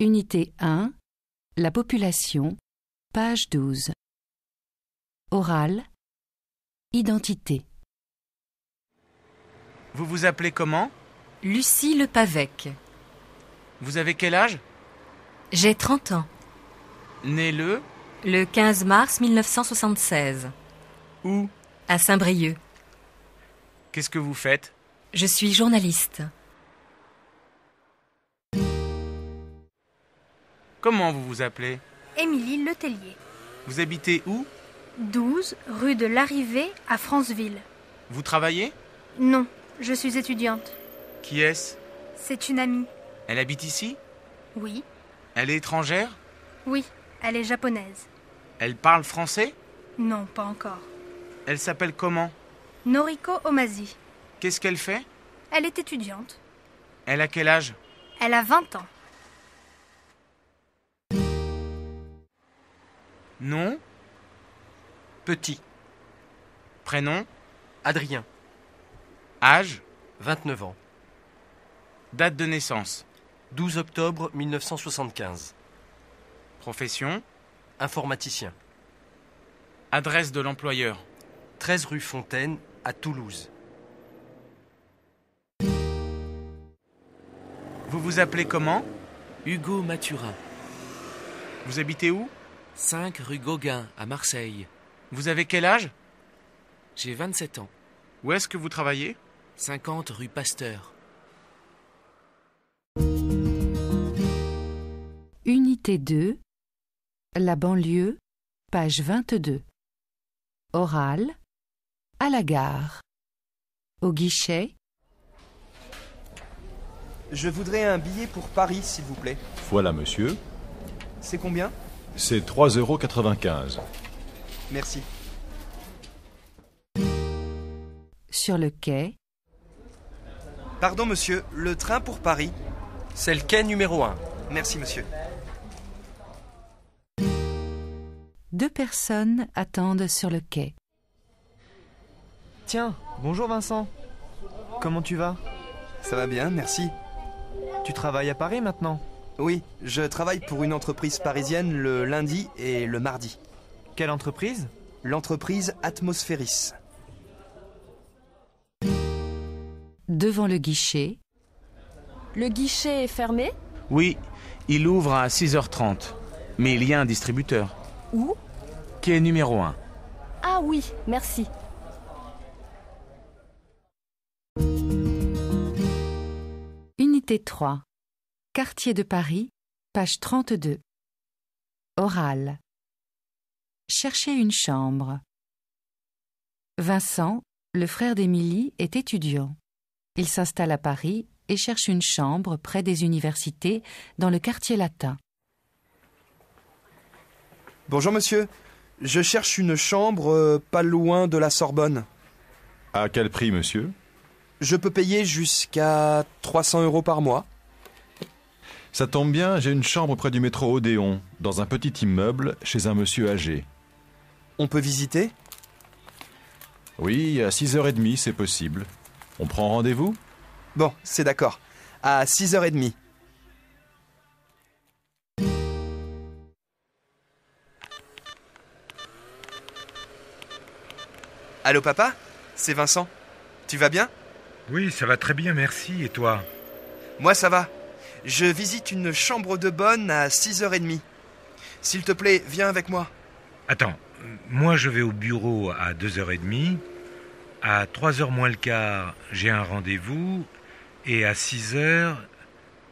Unité 1, la population, page 12. Oral, identité. Vous vous appelez comment Lucie Lepavec. Vous avez quel âge J'ai 30 ans. Né le Le 15 mars 1976. Où À Saint-Brieuc. Qu'est-ce que vous faites Je suis journaliste. Comment vous vous appelez Émilie Letellier. Vous habitez où 12 rue de l'Arrivée à Franceville. Vous travaillez Non, je suis étudiante. Qui est-ce C'est une amie. Elle habite ici Oui. Elle est étrangère Oui, elle est japonaise. Elle parle français Non, pas encore. Elle s'appelle comment Noriko Omazi. Qu'est-ce qu'elle fait Elle est étudiante. Elle a quel âge Elle a 20 ans. Nom Petit. Prénom Adrien. Âge 29 ans. Date de naissance 12 octobre 1975. Profession Informaticien. Adresse de l'employeur 13 rue Fontaine à Toulouse. Vous vous appelez comment Hugo Mathurin. Vous habitez où 5 rue Gauguin, à Marseille. Vous avez quel âge J'ai 27 ans. Où est-ce que vous travaillez 50 rue Pasteur. Unité 2, la banlieue, page 22. Oral, à la gare. Au guichet. Je voudrais un billet pour Paris, s'il vous plaît. Voilà, monsieur. C'est combien c'est 3,95 euros. Merci. Sur le quai. Pardon, monsieur, le train pour Paris C'est le quai numéro 1. Merci, monsieur. Deux personnes attendent sur le quai. Tiens, bonjour Vincent. Comment tu vas Ça va bien, merci. Tu travailles à Paris maintenant oui, je travaille pour une entreprise parisienne le lundi et le mardi. Quelle entreprise L'entreprise Atmosphéris. Devant le guichet. Le guichet est fermé Oui, il ouvre à 6h30. Mais il y a un distributeur. Où Qui est numéro 1. Ah oui, merci. Unité 3. Quartier de Paris, page 32. Oral. Chercher une chambre. Vincent, le frère d'Émilie, est étudiant. Il s'installe à Paris et cherche une chambre près des universités dans le quartier latin. Bonjour monsieur, je cherche une chambre euh, pas loin de la Sorbonne. À quel prix monsieur Je peux payer jusqu'à 300 euros par mois. Ça tombe bien, j'ai une chambre près du métro Odéon, dans un petit immeuble, chez un monsieur âgé. On peut visiter Oui, à 6h30, c'est possible. On prend rendez-vous Bon, c'est d'accord. À 6h30. Allô papa C'est Vincent. Tu vas bien Oui, ça va très bien, merci. Et toi Moi ça va. Je visite une chambre de bonne à 6h30. S'il te plaît, viens avec moi. Attends, moi je vais au bureau à 2h30. À 3h moins le quart, j'ai un rendez-vous. Et à 6h,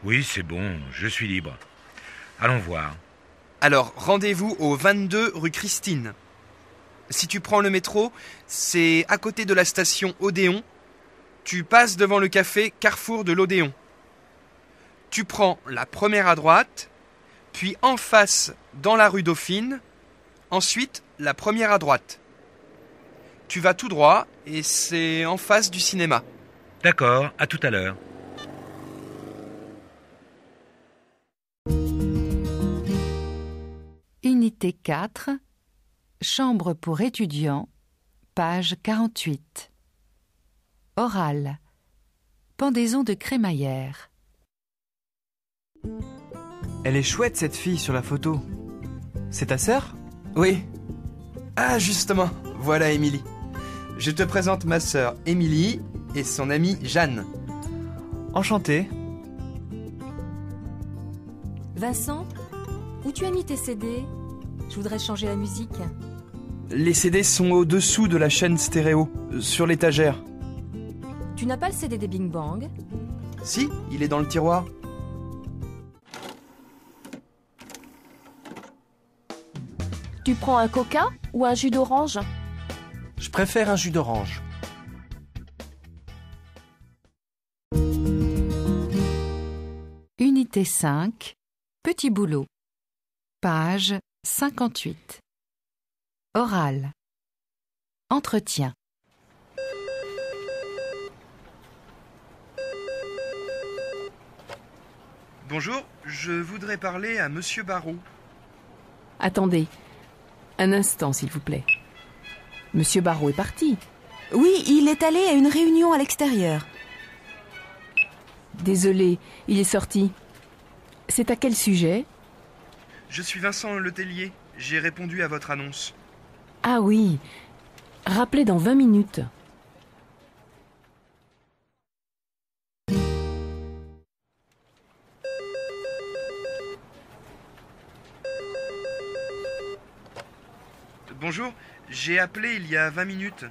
oui c'est bon, je suis libre. Allons voir. Alors, rendez-vous au 22 rue Christine. Si tu prends le métro, c'est à côté de la station Odéon. Tu passes devant le café Carrefour de l'Odéon tu prends la première à droite, puis en face dans la rue Dauphine, ensuite la première à droite. Tu vas tout droit et c'est en face du cinéma. D'accord, à tout à l'heure. Unité 4, Chambre pour étudiants, page 48. Oral. Pendaison de crémaillère. Elle est chouette cette fille sur la photo. C'est ta sœur Oui. Ah justement, voilà Émilie. Je te présente ma sœur Émilie et son amie Jeanne. Enchantée. Vincent, où tu as mis tes CD Je voudrais changer la musique. Les CD sont au-dessous de la chaîne stéréo, sur l'étagère. Tu n'as pas le CD des Bing Bang Si, il est dans le tiroir. Tu prends un coca ou un jus d'orange Je préfère un jus d'orange. Unité 5, Petit boulot. Page 58. Oral. Entretien. Bonjour, je voudrais parler à Monsieur Barrault. Attendez, un instant, s'il vous plaît. Monsieur Barrault est parti. Oui, il est allé à une réunion à l'extérieur. Désolé, il est sorti. C'est à quel sujet Je suis Vincent Letellier. J'ai répondu à votre annonce. Ah oui. Rappelez dans 20 minutes. Bonjour, j'ai appelé il y a 20 minutes.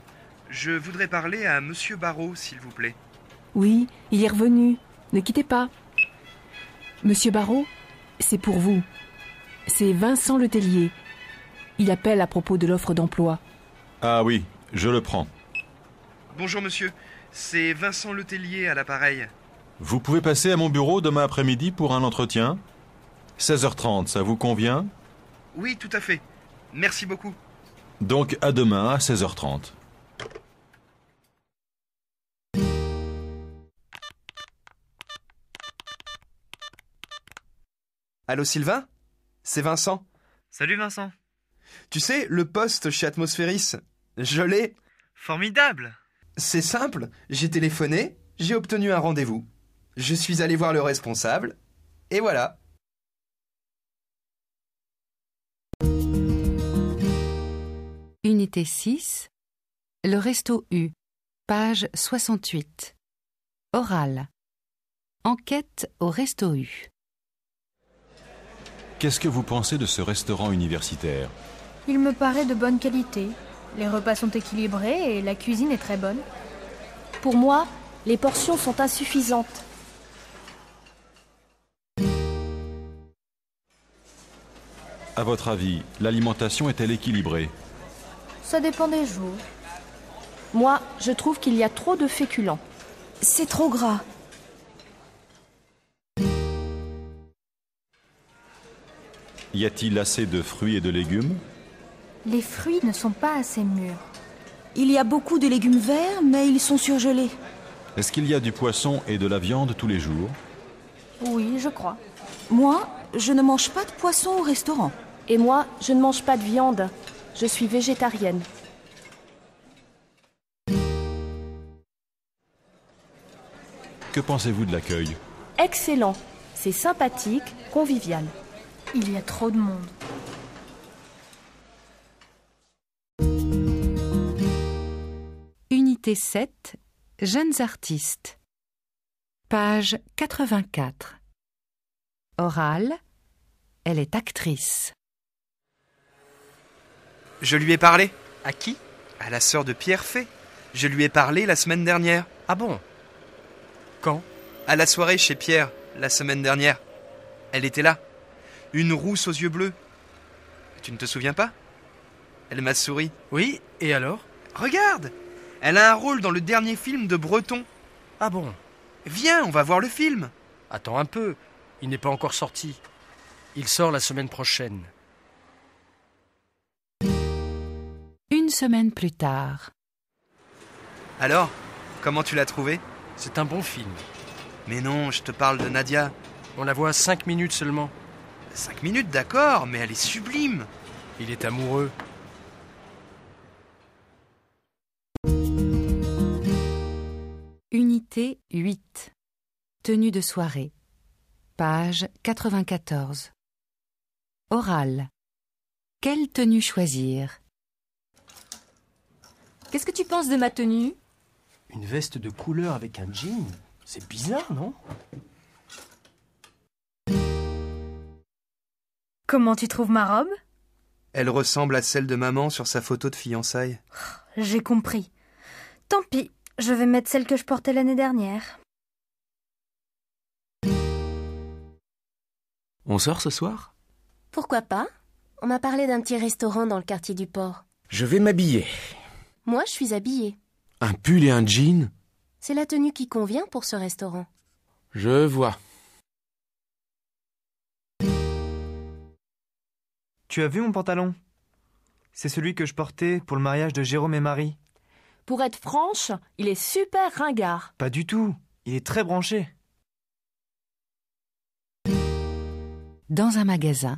Je voudrais parler à Monsieur Barrault, s'il vous plaît. Oui, il est revenu. Ne quittez pas. Monsieur Barrault, c'est pour vous. C'est Vincent Letellier. Il appelle à propos de l'offre d'emploi. Ah oui, je le prends. Bonjour monsieur, c'est Vincent Letellier à l'appareil. Vous pouvez passer à mon bureau demain après-midi pour un entretien 16h30, ça vous convient Oui, tout à fait. Merci beaucoup. Donc à demain à 16h30. Allô Sylvain C'est Vincent. Salut Vincent. Tu sais, le poste chez Atmosphéris, je l'ai. Formidable C'est simple, j'ai téléphoné, j'ai obtenu un rendez-vous. Je suis allé voir le responsable, et voilà. 6, le Resto U, page 68. Oral. Enquête au Resto U. Qu'est-ce que vous pensez de ce restaurant universitaire Il me paraît de bonne qualité. Les repas sont équilibrés et la cuisine est très bonne. Pour moi, les portions sont insuffisantes. À votre avis, l'alimentation est-elle équilibrée ça dépend des jours. Moi, je trouve qu'il y a trop de féculents. C'est trop gras. Y a-t-il assez de fruits et de légumes Les fruits ne sont pas assez mûrs. Il y a beaucoup de légumes verts, mais ils sont surgelés. Est-ce qu'il y a du poisson et de la viande tous les jours Oui, je crois. Moi, je ne mange pas de poisson au restaurant. Et moi, je ne mange pas de viande. Je suis végétarienne. Que pensez-vous de l'accueil Excellent. C'est sympathique, convivial. Il y a trop de monde. Unité 7, Jeunes artistes. Page 84. Oral. elle est actrice. Je lui ai parlé. À qui À la sœur de Pierre Fay. Je lui ai parlé la semaine dernière. Ah bon Quand À la soirée chez Pierre, la semaine dernière. Elle était là. Une rousse aux yeux bleus. Tu ne te souviens pas Elle m'a souri. Oui, et alors Regarde Elle a un rôle dans le dernier film de Breton. Ah bon Viens, on va voir le film. Attends un peu, il n'est pas encore sorti. Il sort la semaine prochaine. semaine plus tard. Alors, comment tu l'as trouvé C'est un bon film. Mais non, je te parle de Nadia. On la voit cinq minutes seulement. Cinq minutes, d'accord, mais elle est sublime. Il est amoureux. Unité 8. Tenue de soirée. Page 94. Oral. Quelle tenue choisir Qu'est-ce que tu penses de ma tenue Une veste de couleur avec un jean C'est bizarre, non Comment tu trouves ma robe Elle ressemble à celle de maman sur sa photo de fiançailles. Oh, j'ai compris. Tant pis, je vais mettre celle que je portais l'année dernière. On sort ce soir Pourquoi pas On m'a parlé d'un petit restaurant dans le quartier du port. Je vais m'habiller. Moi, je suis habillée. Un pull et un jean C'est la tenue qui convient pour ce restaurant. Je vois. Tu as vu mon pantalon C'est celui que je portais pour le mariage de Jérôme et Marie. Pour être franche, il est super ringard. Pas du tout, il est très branché. Dans un magasin,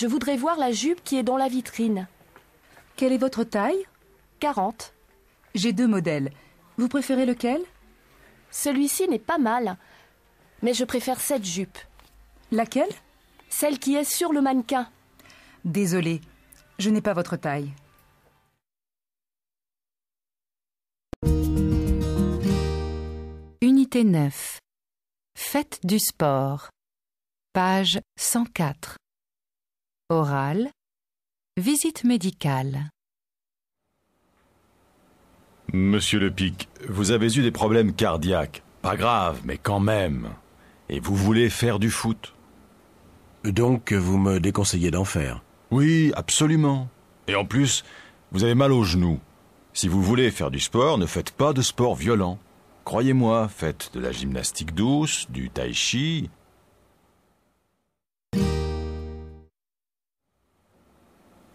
Je voudrais voir la jupe qui est dans la vitrine. Quelle est votre taille 40. J'ai deux modèles. Vous préférez lequel Celui-ci n'est pas mal, mais je préfère cette jupe. Laquelle Celle qui est sur le mannequin. Désolée, je n'ai pas votre taille. Unité 9. Fête du sport. Page 104. Oral, Visite médicale. Monsieur Lepic, vous avez eu des problèmes cardiaques. Pas grave, mais quand même. Et vous voulez faire du foot. Donc vous me déconseillez d'en faire Oui, absolument. Et en plus, vous avez mal aux genoux. Si vous voulez faire du sport, ne faites pas de sport violent. Croyez-moi, faites de la gymnastique douce, du tai chi,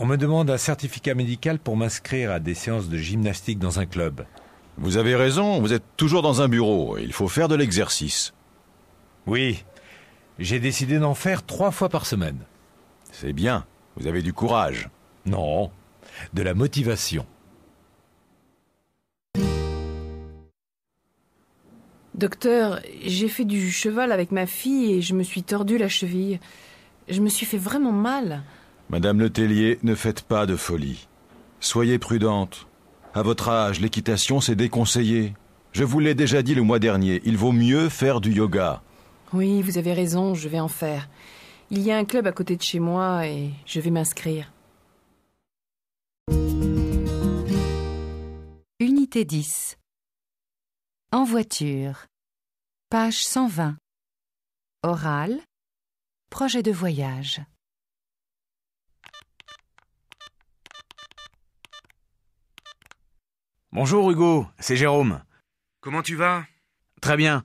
On me demande un certificat médical pour m'inscrire à des séances de gymnastique dans un club. Vous avez raison, vous êtes toujours dans un bureau, il faut faire de l'exercice. Oui, j'ai décidé d'en faire trois fois par semaine. C'est bien, vous avez du courage. Non, de la motivation. Docteur, j'ai fait du cheval avec ma fille et je me suis tordu la cheville. Je me suis fait vraiment mal. Madame Letellier, ne faites pas de folie. Soyez prudente. À votre âge, l'équitation, c'est déconseillé. Je vous l'ai déjà dit le mois dernier, il vaut mieux faire du yoga. Oui, vous avez raison, je vais en faire. Il y a un club à côté de chez moi et je vais m'inscrire. Unité 10. En voiture. Page 120. Oral. Projet de voyage. Bonjour Hugo, c'est Jérôme. Comment tu vas Très bien.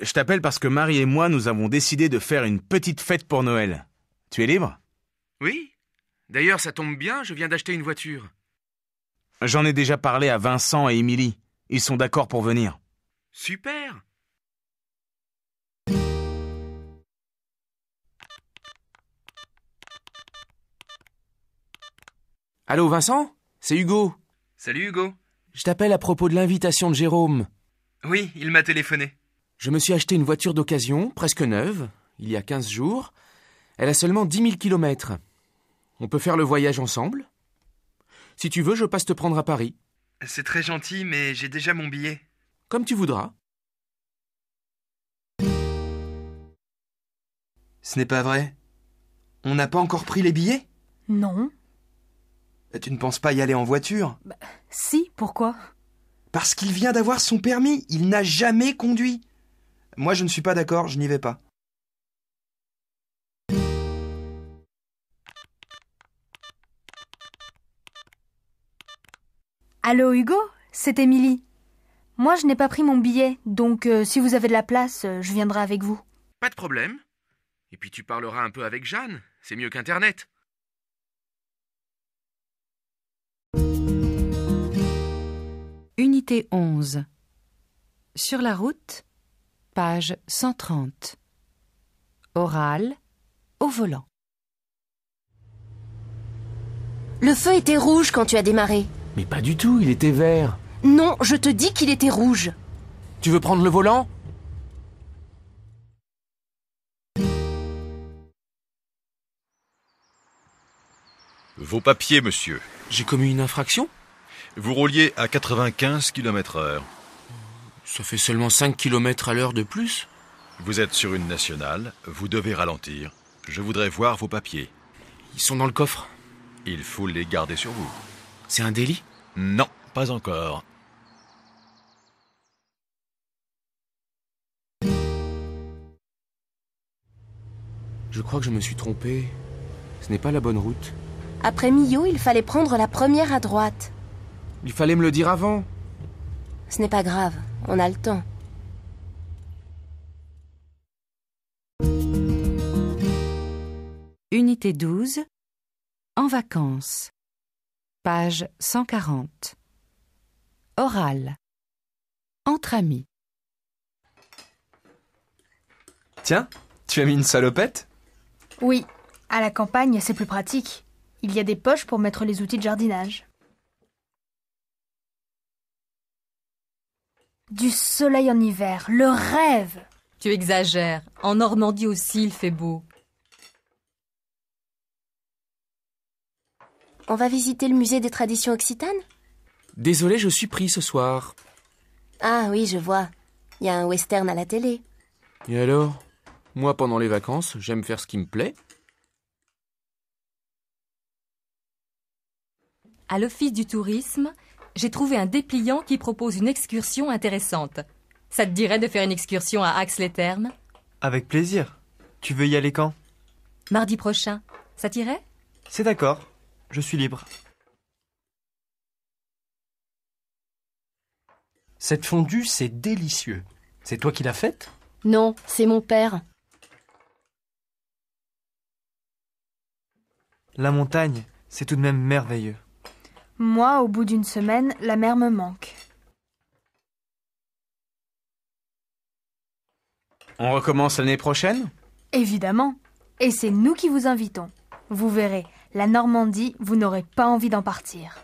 Je t'appelle parce que Marie et moi, nous avons décidé de faire une petite fête pour Noël. Tu es libre Oui. D'ailleurs, ça tombe bien, je viens d'acheter une voiture. J'en ai déjà parlé à Vincent et Émilie. Ils sont d'accord pour venir. Super Allô Vincent C'est Hugo. Salut Hugo. Je t'appelle à propos de l'invitation de Jérôme. Oui, il m'a téléphoné. Je me suis acheté une voiture d'occasion, presque neuve, il y a quinze jours. Elle a seulement dix mille kilomètres. On peut faire le voyage ensemble Si tu veux, je passe te prendre à Paris. C'est très gentil, mais j'ai déjà mon billet. Comme tu voudras. Ce n'est pas vrai. On n'a pas encore pris les billets Non. Euh, tu ne penses pas y aller en voiture bah, Si, pourquoi Parce qu'il vient d'avoir son permis, il n'a jamais conduit. Moi je ne suis pas d'accord, je n'y vais pas. Allô Hugo, c'est Émilie. Moi je n'ai pas pris mon billet, donc euh, si vous avez de la place, euh, je viendrai avec vous. Pas de problème. Et puis tu parleras un peu avec Jeanne, c'est mieux qu'Internet. Sur la route, page 130 Oral, au volant Le feu était rouge quand tu as démarré Mais pas du tout, il était vert Non, je te dis qu'il était rouge Tu veux prendre le volant Vos papiers, monsieur. J'ai commis une infraction vous rouliez à 95 km heure. Ça fait seulement 5 km à l'heure de plus Vous êtes sur une nationale, vous devez ralentir. Je voudrais voir vos papiers. Ils sont dans le coffre. Il faut les garder sur vous. C'est un délit Non, pas encore. Je crois que je me suis trompé. Ce n'est pas la bonne route. Après Millau, il fallait prendre la première à droite. Il fallait me le dire avant. Ce n'est pas grave, on a le temps. Unité 12 En vacances Page 140 Oral Entre amis Tiens, tu as mis une salopette Oui, à la campagne c'est plus pratique. Il y a des poches pour mettre les outils de jardinage. Du soleil en hiver, le rêve Tu exagères. En Normandie aussi, il fait beau. On va visiter le musée des traditions occitanes Désolé, je suis pris ce soir. Ah oui, je vois. Il y a un western à la télé. Et alors Moi, pendant les vacances, j'aime faire ce qui me plaît. À l'Office du tourisme, j'ai trouvé un dépliant qui propose une excursion intéressante. Ça te dirait de faire une excursion à Axe-les-Thermes Avec plaisir. Tu veux y aller quand Mardi prochain. Ça t'irait C'est d'accord. Je suis libre. Cette fondue, c'est délicieux. C'est toi qui l'as faite Non, c'est mon père. La montagne, c'est tout de même merveilleux. Moi, au bout d'une semaine, la mer me manque. On recommence l'année prochaine Évidemment. Et c'est nous qui vous invitons. Vous verrez, la Normandie, vous n'aurez pas envie d'en partir.